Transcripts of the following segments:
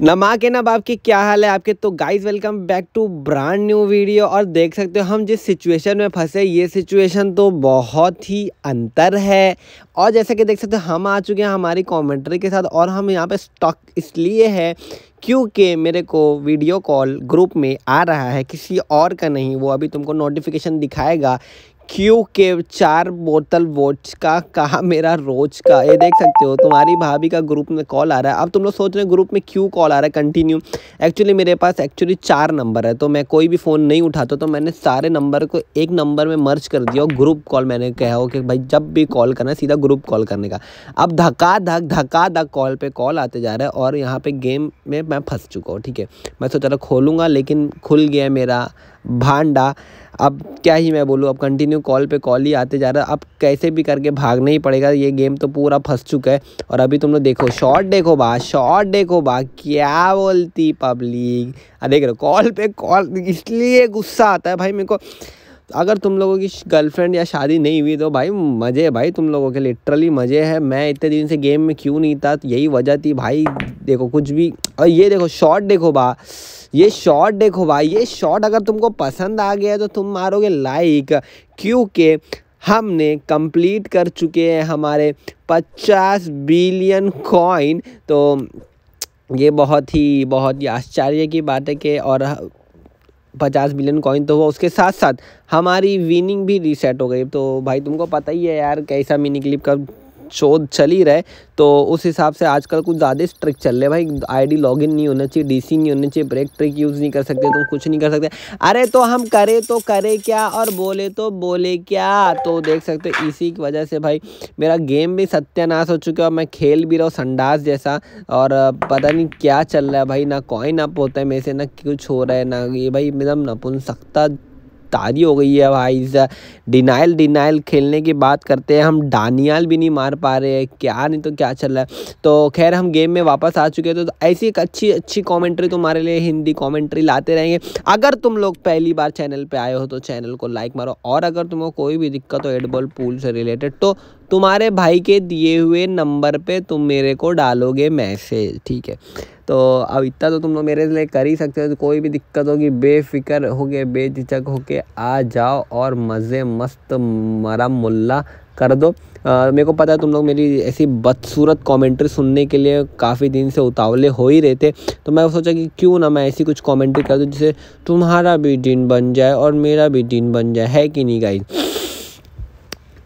नमा के ना बाप की क्या हाल है आपके तो guys welcome back to brand new video और देख सकते हो हम जिस सिचुएशन में फंसे ये सिचुएशन तो बहुत ही अंतर है और जैसे कि देख सकते हो हम आ चुके हैं हमारी कमेंट्री के साथ और हम यहाँ पे स्टॉक इसलिए है क्योंकि मेरे को वीडियो कॉल ग्रुप में आ रहा है किसी और का नहीं वो अभी तुमको नोटिफिकेशन दिखाएगा क्योंकि चार बोतल वोट का कहा मेरा रोज का ये देख सकते हो तुम्हारी भाभी का ग्रुप में कॉल आ रहा है अब तुम लोग सोच रहे हो ग्रुप में क्यों कॉल आ रहा है कंटिन्यू एक्चुअली मेरे पास एक्चुअली चार नंबर है तो मैं कोई भी फ़ोन नहीं उठाता तो मैंने सारे नंबर को एक नंबर में मर्ज कर दिया और ग्रुप कॉल मैंने कहा हो कि भाई जब भी कॉल करना है सीधा ग्रुप कॉल करने का अब धका धक धक्का धक कॉल पर कॉल आते जा रहा है और यहाँ पर गेम में मैं फंस चुका हूँ ठीक है मैं सोचा था खोलूँगा लेकिन खुल गया मेरा भांडा अब क्या ही मैं बोलूँ अब कंटिन्यू कॉल पे कॉल ही आते जा रहा है अब कैसे भी करके भागना ही पड़ेगा ये गेम तो पूरा फंस चुका है और अभी तुम लोग देखो शॉट देखो बा शॉट देखो बा क्या बोलती पब्लिक देख रहे हो कॉल पे कॉल इसलिए गुस्सा आता है भाई मेरे को अगर तुम लोगों की गर्लफ्रेंड या शादी नहीं हुई तो भाई मज़े भाई तुम लोगों के लिटरली मज़े है मैं इतने दिन से गेम में क्यों नहीं था यही वजह थी भाई देखो कुछ भी और ये देखो शॉट देखो बा ये शॉट देखो भाई ये शॉट अगर तुमको पसंद आ गया तो तुम मारोगे लाइक क्योंकि हमने कंप्लीट कर चुके हैं हमारे 50 बिलियन कॉइन तो ये बहुत ही बहुत ही आश्चर्य की बात है कि और पचास मिलियन कॉइन तो हुआ उसके साथ साथ हमारी विनिंग भी रीसेट हो गई तो भाई तुमको पता ही है यार कैसा मिनी क्लिप का शोध चल ही रहा है तो उस हिसाब से आजकल कुछ ज़्यादा स्ट्रिक चल रहे भाई आईडी लॉगिन नहीं होना चाहिए डीसी नहीं होना चाहिए ब्रेक ट्रिक यूज़ नहीं कर सकते तुम कुछ नहीं कर सकते अरे तो हम करें तो करें क्या और बोले तो बोले क्या तो देख सकते हो इसी की वजह से भाई मेरा गेम भी सत्यानाश हो चुका है और मैं खेल भी रहा हूँ संडास जैसा और पता नहीं क्या चल रहा है भाई ना कॉइन अप होता है मेरे से ना कुछ हो रहा है ना ये भाई एकदम नपुन सकता तारी हो गई है भाई डिनाइल डिनाइल खेलने की बात करते हैं हम डानियाल भी नहीं मार पा रहे हैं क्या नहीं तो क्या चल रहा है तो खैर हम गेम में वापस आ चुके हैं तो ऐसी एक अच्छी अच्छी कॉमेंट्री तुम्हारे लिए हिंदी कॉमेंट्री लाते रहेंगे अगर तुम लोग पहली बार चैनल पर आए हो तो चैनल को लाइक मारो और अगर तुमको कोई भी दिक्कत हो एडबॉल पूल से रिलेटेड तो तुम्हारे भाई के दिए हुए नंबर पे तुम मेरे को डालोगे मैसेज ठीक है तो अब इतना तो तुम लोग मेरे लिए कर ही सकते हो तो कोई भी दिक्कत होगी बेफिक्र हो गए बेझिझक होके आ जाओ और मज़े मस्त मरम मुल्ला कर दो आ, मेरे को पता है तुम लोग मेरी ऐसी बदसूरत कमेंट्री सुनने के लिए काफ़ी दिन से उतावले हो ही रहे थे तो मैं सोचा कि क्यों ना मैं ऐसी कुछ कमेंट्री कर दूँ जिससे तुम्हारा भी दिन बन जाए और मेरा भी दिन बन जाए है कि नहीं गाइज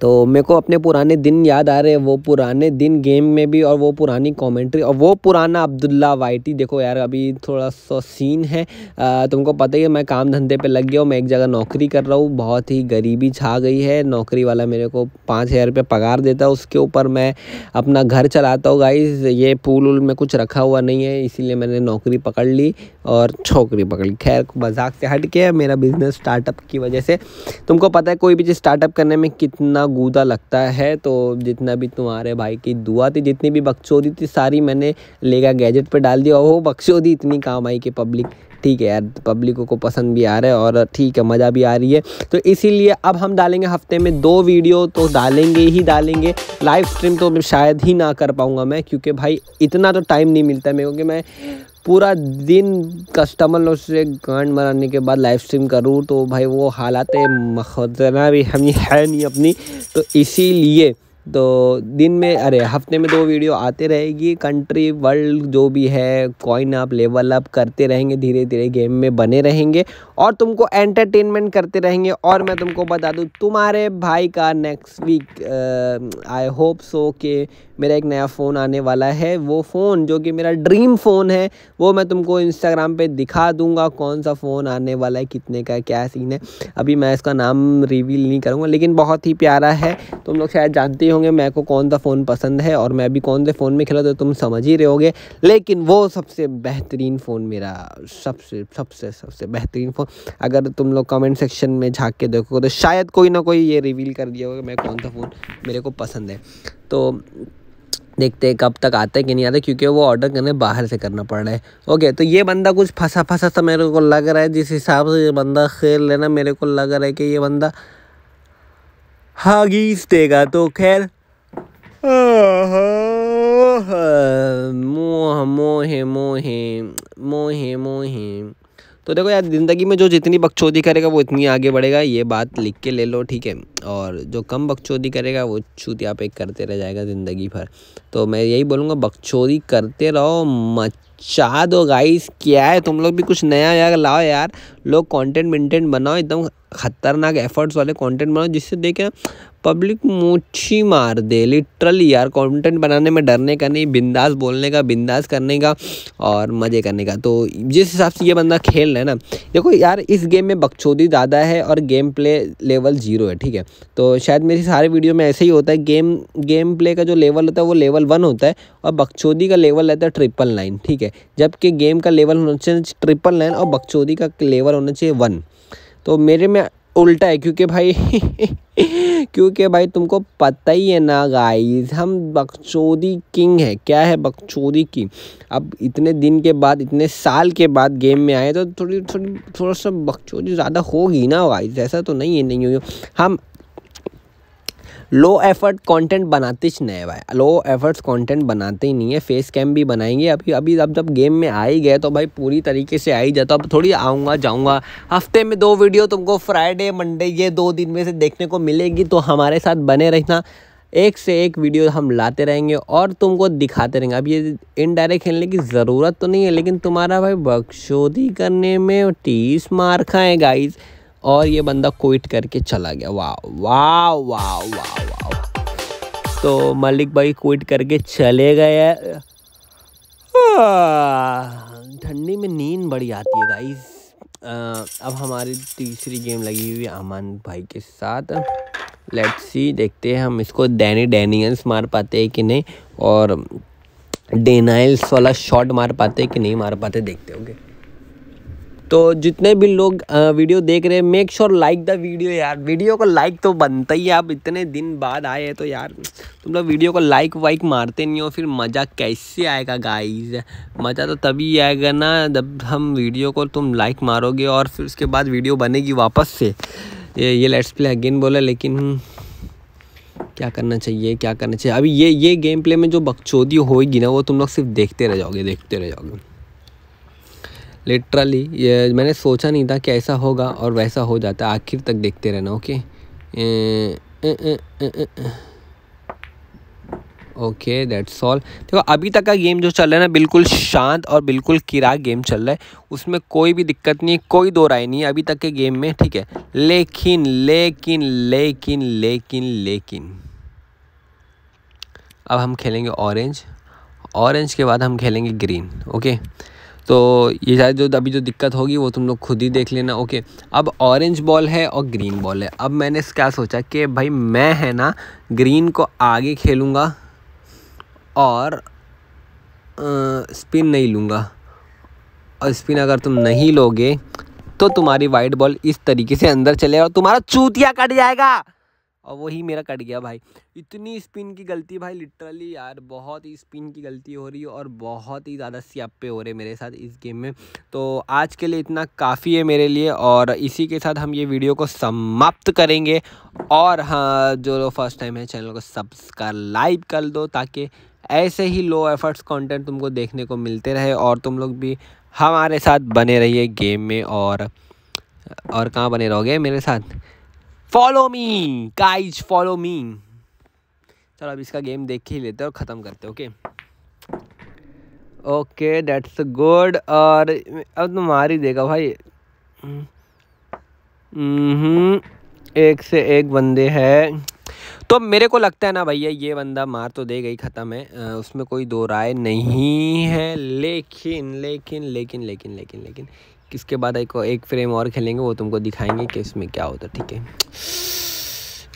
तो मेरे को अपने पुराने दिन याद आ रहे हैं वो पुराने दिन गेम में भी और वो पुरानी कमेंट्री और वो पुराना अब्दुल्ला वाइटी देखो यार अभी थोड़ा सा सीन है आ, तुमको पता ही है मैं काम धंधे पे लग गया हूँ मैं एक जगह नौकरी कर रहा हूँ बहुत ही गरीबी छा गई है नौकरी वाला मेरे को पाँच हज़ार रुपये पगार देता है उसके ऊपर मैं अपना घर चलाता हूँ गाई ये पूल उल में कुछ रखा हुआ नहीं है इसीलिए मैंने नौकरी पकड़ ली और छोकरी पकड़ ली खैर मजाक से हट के मेरा बिज़नेस स्टार्टअप की वजह से तुमको पता है कोई भी चीज़ स्टार्टअप करने में कितना गूदा लगता है तो जितना भी तुम्हारे भाई की दुआ थी जितनी भी बक्सोदी थी सारी मैंने लेगा गैजेट पर डाल दिया वो बक्सोदी इतनी काम आई कि पब्लिक ठीक है यार पब्लिकों को पसंद भी आ रहा है और ठीक है मज़ा भी आ रही है तो इसीलिए अब हम डालेंगे हफ्ते में दो वीडियो तो डालेंगे ही डालेंगे लाइव स्ट्रीम तो शायद ही ना कर पाऊँगा मैं क्योंकि भाई इतना तो टाइम नहीं मिलता मेरे को कि मैं पूरा दिन कस्टमर लोग से गांड मराने के बाद लाइव स्ट्रीम करूँ तो भाई वो हालात मखदना भी हम है नहीं अपनी तो इसीलिए तो दिन में अरे हफ्ते में दो वीडियो आते रहेगी कंट्री वर्ल्ड जो भी है कॉइन आप लेवल अप करते रहेंगे धीरे धीरे गेम में बने रहेंगे और तुमको एंटरटेनमेंट करते रहेंगे और मैं तुमको बता दूँ तुम्हारे भाई का next week I hope so कि मेरा एक नया फ़ोन आने वाला है वो फ़ोन जो कि मेरा ड्रीम फ़ोन है वो मैं तुमको इंस्टाग्राम पे दिखा दूंगा कौन सा फ़ोन आने वाला है कितने का क्या सीन है अभी मैं इसका नाम रिवील नहीं करूँगा लेकिन बहुत ही प्यारा है तुम लोग शायद जानते ही होंगे मेरे को कौन सा फ़ोन पसंद है और मैं अभी कौन से फ़ोन में खेला तो तुम समझ ही रहोगे लेकिन वो सबसे बेहतरीन फ़ोन मेरा सबसे सबसे सबसे बेहतरीन फ़ोन अगर तुम लोग कमेंट सेक्शन में झाँक के देखोगे तो शायद कोई ना कोई ये रिवील कर दिया होगा मैं कौन सा फ़ोन मेरे को पसंद है तो देखते हैं कब तक आता है कि नहीं आता क्योंकि वो ऑर्डर करने बाहर से करना पड़ रहा है ओके तो ये बंदा कुछ फंसा फंसा सा मेरे को लग रहा है जिस हिसाब से ये बंदा खेल लेना मेरे को लग रहा है कि ये बंदा हागीस देगा तो खैर मोह मोहे मोहे मोहे मोहे तो देखो यार ज़िंदगी में जो जितनी बकचोदी करेगा वो इतनी आगे बढ़ेगा ये बात लिख के ले लो ठीक है और जो कम बकचोदी करेगा वो छूत यहाँ पे करते रह जाएगा ज़िंदगी भर तो मैं यही बोलूँगा बकचोदी करते रहो मचा दो गाइस क्या है तुम लोग भी कुछ नया यार लाओ यार लोग कंटेंट मेंटेंट बनाओ एकदम खतरनाक एफर्ट्स वाले कंटेंट बनाओ जिससे देखें पब्लिक मुच्छी मार दे लिटरली यार कंटेंट बनाने में डरने का नहीं बिंदास बोलने का बिंदास करने का और मज़े करने का तो जिस हिसाब से ये बंदा खेल रहा है ना देखो यार इस गेम में बकचोदी ज़्यादा है और गेम प्ले लेवल ज़ीरो है ठीक है तो शायद मेरी सारे वीडियो में ऐसे ही होता है गेम गेम प्ले का जो लेवल होता है वो लेवल वन होता है और बकचोदी का लेवल रहता है ट्रिपल नाइन ठीक है जबकि गेम का लेवल होना चाहिए ट्रिपल नाइन और बकचोदी का लेवल होना चाहिए वन तो मेरे में उल्टा है क्योंकि भाई क्योंकि भाई तुमको पता ही है ना गाइस हम बकचोदी किंग है क्या है बकचोदी किंग अब इतने दिन के बाद इतने साल के बाद गेम में आए तो थोड़ी थोड़ी थोड़ा सा बकचोदी ज़्यादा होगी ना गाइस ऐसा तो नहीं है नहीं होगी हम लो एफर्ट कंटेंट बनाते ही नहीं है भाई लो एफर्ट्स कंटेंट बनाते ही नहीं है फेस कैम भी बनाएंगे अभी अभी अब जब गेम में आ ही गए तो भाई पूरी तरीके से आ ही जाता अब थोड़ी आऊँगा जाऊँगा हफ्ते में दो वीडियो तुमको फ्राइडे मंडे ये दो दिन में से देखने को मिलेगी तो हमारे साथ बने रहना एक से एक वीडियो हम लाते रहेंगे और तुमको दिखाते रहेंगे अब ये इनडायरेक्ट खेलने की ज़रूरत तो नहीं है लेकिन तुम्हारा भाई बख्शोदी करने में तीस मार खाएँ गाइज़ और ये बंदा क्विट करके चला गया वाह वाह वाह वाह वाह तो मलिक भाई क्विट करके चले गए ठंडी में नींद बड़ी आती है गाइस अब हमारी तीसरी गेम लगी हुई है अमन भाई के साथ लेट्स सी देखते हैं हम इसको डैनी डैनियंस मार पाते हैं कि नहीं और डेनाइल्स वाला शॉट मार पाते हैं कि नहीं मार पाते देखते होंगे तो जितने भी लोग वीडियो देख रहे हैं make sure like the video यार वीडियो को लाइक तो बनता ही है आप इतने दिन बाद आए हैं तो यार तुम लोग वीडियो को लाइक वाइक मारते नहीं हो फिर मज़ा कैसे आएगा गाइज मज़ा तो तभी आएगा ना जब हम वीडियो को तुम लाइक मारोगे और फिर उसके बाद वीडियो बनेगी वापस से ये ये लेट्स प्ले अगेन बोला लेकिन क्या करना चाहिए क्या करना चाहिए अभी ये ये गेम प्ले में जो बकचोदी होगी ना वो तुम लोग सिर्फ देखते रह जाओगे देखते रह जाओगे लिटरली ये मैंने सोचा नहीं था कि ऐसा होगा और वैसा हो जाता है आखिर तक देखते रहना ओके ओके दैट्स ऑल देखो अभी तक का गेम जो चल रहा है ना बिल्कुल शांत और बिल्कुल किरा गेम चल रहा है उसमें कोई भी दिक्कत नहीं है कोई दो राय नहीं है अभी तक के गेम में ठीक है लेकिन लेकिन लेकिन लेकिन लेकिन अब हम खेलेंगे ऑरेंज ऑरेंज के बाद हम खेलेंगे ग्रीन ओके तो ये शायद जो अभी जो दिक्कत होगी वो तुम लोग खुद ही देख लेना ओके अब ऑरेंज बॉल है और ग्रीन बॉल है अब मैंने क्या सोचा कि भाई मैं है ना ग्रीन को आगे खेलूँगा और स्पिन नहीं लूँगा और स्पिन अगर तुम नहीं लोगे तो तुम्हारी वाइट बॉल इस तरीके से अंदर चले और तुम्हारा चूतिया कट जाएगा और वही मेरा कट गया भाई इतनी स्पिन की गलती भाई लिटरली यार बहुत ही स्पिन की गलती हो रही है और बहुत ही ज़्यादा स्यापे हो रहे मेरे साथ इस गेम में तो आज के लिए इतना काफ़ी है मेरे लिए और इसी के साथ हम ये वीडियो को समाप्त करेंगे और हाँ जो लोग फर्स्ट टाइम है चैनल को सब्सक्राइब कर दो ताकि ऐसे ही लो एफर्ट्स कंटेंट तुमको देखने को मिलते रहे और तुम लोग भी हमारे साथ बने रहिए गेम में और और कहाँ बने रहोगे मेरे साथ follow me guys follow me चलो अब इसका गेम देख के ही लेते हैं और ख़त्म करते हैं ओके ओके डेट्स गुड और अब तो मार ही देगा भाई हम्म, एक से एक बंदे हैं तो मेरे को लगता है ना भैया ये बंदा मार तो देगा ही ख़त्म है उसमें कोई दो राय नहीं है लेकिन लेकिन लेकिन लेकिन लेकिन लेकिन किसके बाद एक एक फ्रेम और खेलेंगे वो तुमको दिखाएंगे कि इसमें क्या होता है ठीक है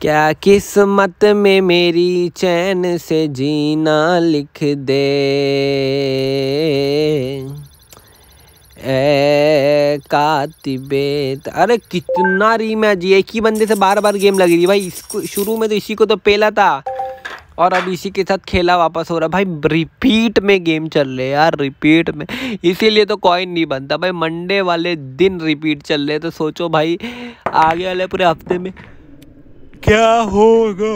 क्या किस्मत में मेरी चैन से जीना लिख दे ए अरे कितना रीमैच जी एक ही बंदे से बार बार गेम लग रही भाई इसको शुरू में तो इसी को तो पेला था और अब इसी के साथ खेला वापस हो रहा है भाई रिपीट में गेम चल रहे यार रिपीट में इसीलिए तो कॉइन नहीं बनता भाई मंडे वाले दिन रिपीट चल रहे तो सोचो भाई आगे वाले पूरे हफ्ते में क्या होगा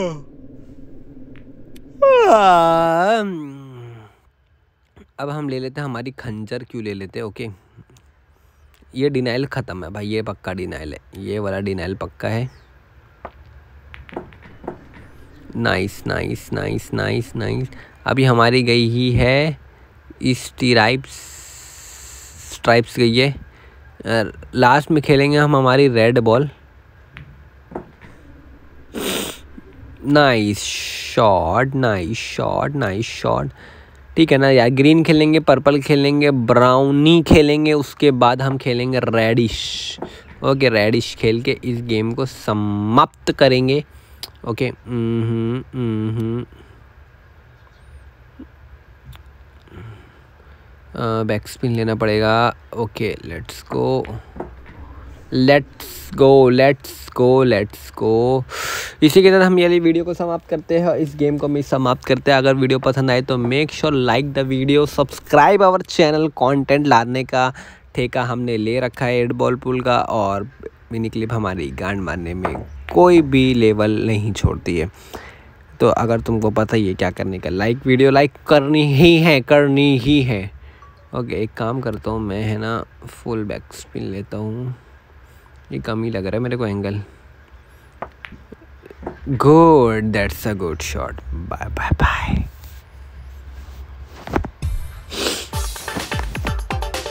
अब हम ले लेते हैं हमारी खंजर क्यों ले लेते हैं ओके ये डिनाइल ख़त्म है भाई ये पक्का डिनाइल है ये वाला डिनाइल पक्का है nice nice nice nice nice अभी हमारी गई ही है इस्टीराइप्स स्ट्राइप्स गई है लास्ट में खेलेंगे हम हमारी red ball nice shot nice shot nice shot ठीक है ना यार ग्रीन खेलेंगे पर्पल खेलेंगे ब्राउनी खेलेंगे उसके बाद हम खेलेंगे रेडिश ओके रेडिश खेल के इस गेम को समाप्त करेंगे ओके बैक स्पिन लेना पड़ेगा okay let's go let's go let's go let's go इसी के साथ हम ये वीडियो को समाप्त करते हैं और इस गेम को हम समाप्त करते हैं अगर वीडियो पसंद आए तो make sure like the video subscribe our channel content लाने का ठेका हमने ले रखा है एड बॉल पुल का और मिनी क्लिप हमारी गांड मारने में कोई भी लेवल नहीं छोड़ती है तो अगर तुमको पता ही है क्या करने का लाइक वीडियो लाइक करनी ही है करनी ही है ओके एक काम करता हूँ मैं है ना फुल बैक स्पिन लेता हूँ ये कम ही लग रहा है मेरे को angle good that's a good shot bye bye bye